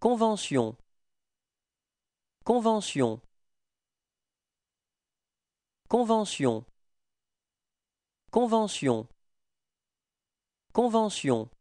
Convention Convention Convention Convention Convention